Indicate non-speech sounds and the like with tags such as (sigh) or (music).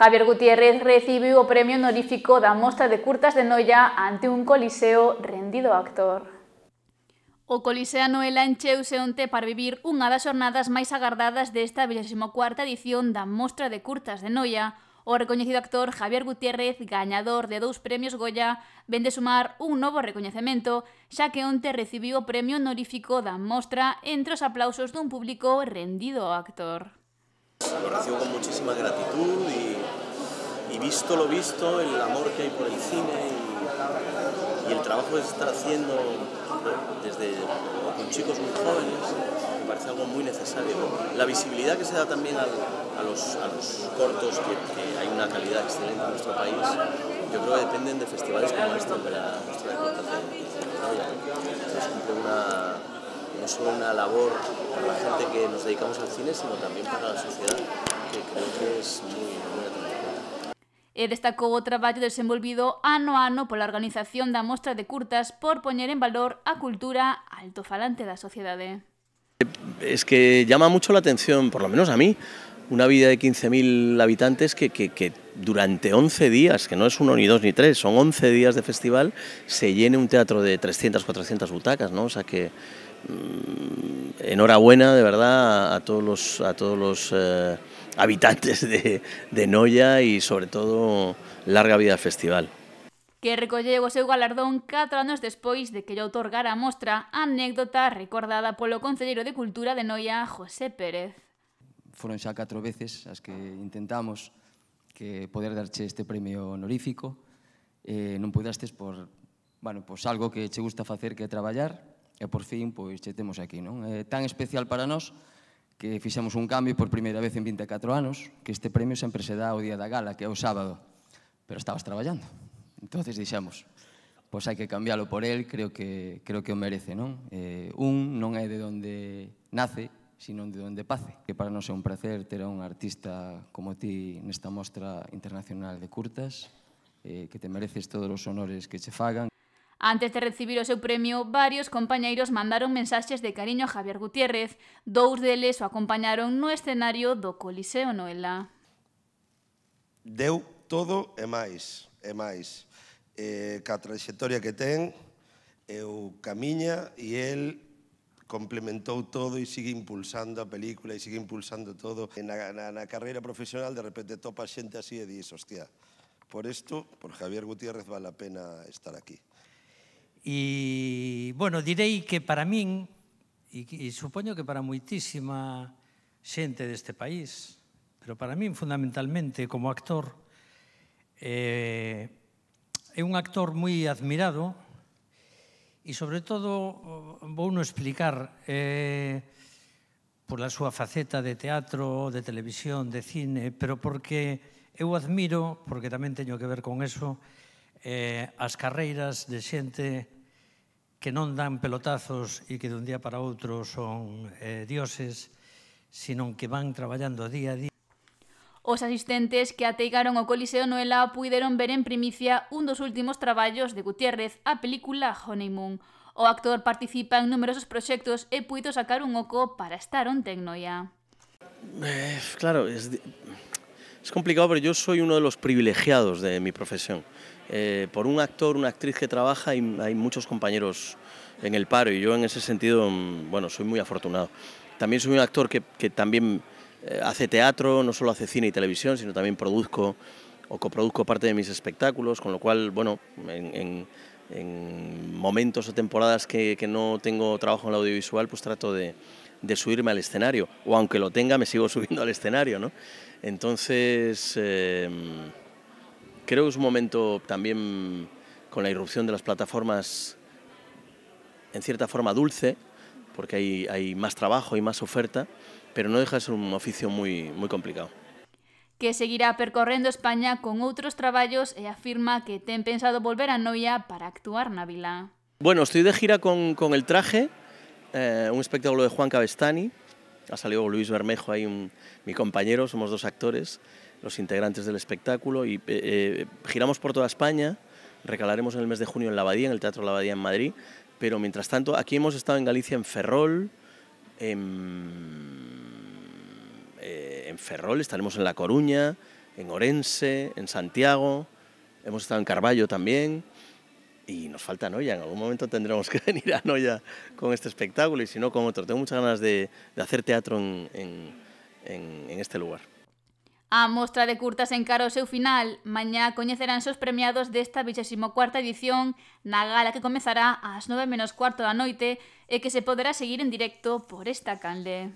Javier Gutiérrez recibiu o premio honorífico da Mostra de Curtas de Noia ante un coliseo rendido ao actor. O Coliseo Noela encheuse onte para vivir unha das xornadas máis agardadas desta 24ª edición da Mostra de Curtas de Noia. O recoñecido actor Javier Gutiérrez, gañador de dous premios Goya, ven de sumar un novo recoñecemento, xa que onte recibiu o premio honorífico da Mostra entre os aplausos dun público rendido ao actor. Lo recibo con muchísima gratitud y visto lo visto, el amor que hay por el cine y, el trabajo que se está haciendo desde con chicos muy jóvenes, me parece algo muy necesario. La visibilidad que se da también a, los, los, cortos, que, hay una calidad excelente en nuestro país, yo creo que dependen de festivales como este, para Nuestra de es una, no solo una labor para la gente que nos dedicamos al cine, sino también para la sociedad, que creo que es muy, muy eh, destacó destacou desenvolvido ano a ano la organización de muestra de Curtas por poner en valor a cultura altofalante la sociedad. Eh. Es que llama mucho la atención, por lo menos a mí, una vida de 15.000 habitantes que, durante 11 días, que no es uno ni dos ni tres, son 11 días de festival, se llene un teatro de 300, 400 butacas, ¿no? O sea que mm, enhorabuena de verdad a todos los, a todos los eh, habitantes de, de Noia e, sobre todo, larga vida al festival que recolleu o seu galardón 4 anos despois de que lle outorgara a mostra anécdota recordada polo Concelleiro de Cultura de Noia, José Pérez. Foron xa 4 veces as que intentamos que poder darche este premio honorífico. Eh, non pudestes por, bueno, pois algo que che gusta facer que é traballar e por fin pois che temos aquí, non? É eh, tan especial para nós que fixemos un cambio por primeira vez en 24 anos, que este premio sempre se dá ao día da gala, que é o sábado, pero estabas traballando. Entonces dixemos, pois hai que cambiálo por el, creo que, creo que o merece, non? Eh, un non é de onde nace, sino de onde pace. Que para non é un placer ter a un artista como ti nesta mostra internacional de curtas, eh, que te mereces todos os honores que che fagan. Antes de recibir o seu premio, varios compañeiros mandaron mensaxes de cariño a Javier Gutiérrez, dous deles o acompañaron no escenario do Coliseo Noela. Deu todo e máis, e máis. E, ca trayectoria que ten, eu camiña e el complementou todo e sigue impulsando a película e sigue impulsando todo. E na, na, na carreira profesional de repente topa xente así e dis, hostia, por isto, por Javier Gutiérrez vale a pena estar aquí. E, bueno, direi que para min, e, e supoño que para moitísima xente deste país, pero para min fundamentalmente como actor, eh, é un actor moi admirado e sobre todo vou non explicar eh, a súa faceta de teatro, de televisión, de cine, pero porque eu admiro, porque tamén teño que ver con eso, eh, eh, as carreiras de xente que non dan pelotazos e que dun día para outro son eh, dioses, sino que van traballando día a día. Os asistentes que ateigaron o Coliseo Noela puideron ver en primicia un dos últimos traballos de Gutiérrez, a película Honeymoon. O actor participa en numerosos proxectos e puido sacar un oco para estar en tecnoia. Eh, claro, es... De... Es complicado, pero yo soy uno de los privilegiados de mi profesión. Eh, por un actor, una actriz que trabaja, hay, hay muchos compañeros en el paro y yo en ese sentido, mm, bueno, soy muy afortunado. También soy un actor que, también eh, hace teatro, no solo hace cine y televisión, sino también produzco o coproduzco parte de mis espectáculos, con lo cual, bueno, en, momentos o temporadas que, que no tengo trabajo en el audiovisual, pues trato de, de subirme al escenario, o aunque lo tenga, me sigo (laughs) subiendo al escenario, ¿no? Entonces, em, creo que es un momento también con la irrupción de las plataformas, en cierta forma dulce, porque hay, más trabajo y más oferta, pero no deja de ser un oficio muy, muy complicado. que seguirá percorriendo España con otros trabajos... ...y e afirma que te han pensado volver a Noia para actuar en Bueno, estoy de gira con, con el traje, eh, un espectáculo de Juan Cabestani, ha salido Luis Bermejo ahí, mi compañero, somos dos actores, los integrantes del espectáculo, y eh, eh, giramos por toda España, recalaremos en el mes de junio en la Abadía, en el Teatro La Abadía en Madrid, pero mientras tanto, aquí hemos estado en Galicia, en Ferrol, en, en Ferrol, estaremos en La Coruña, en Orense, en Santiago, hemos estado en Carballo también, y nos falta Noya, en algún momento tendremos que (laughs) venir a Noya con este espectáculo y si no con otro. Tengo muchas ganas de, de hacer teatro en, en, en, en este lugar. A mostra de curtas en caro seu final, mañá coñeceránse os premiados desta 24ª edición na gala que comezará ás 9 menos cuarto da noite e que se poderá seguir en directo por esta canle.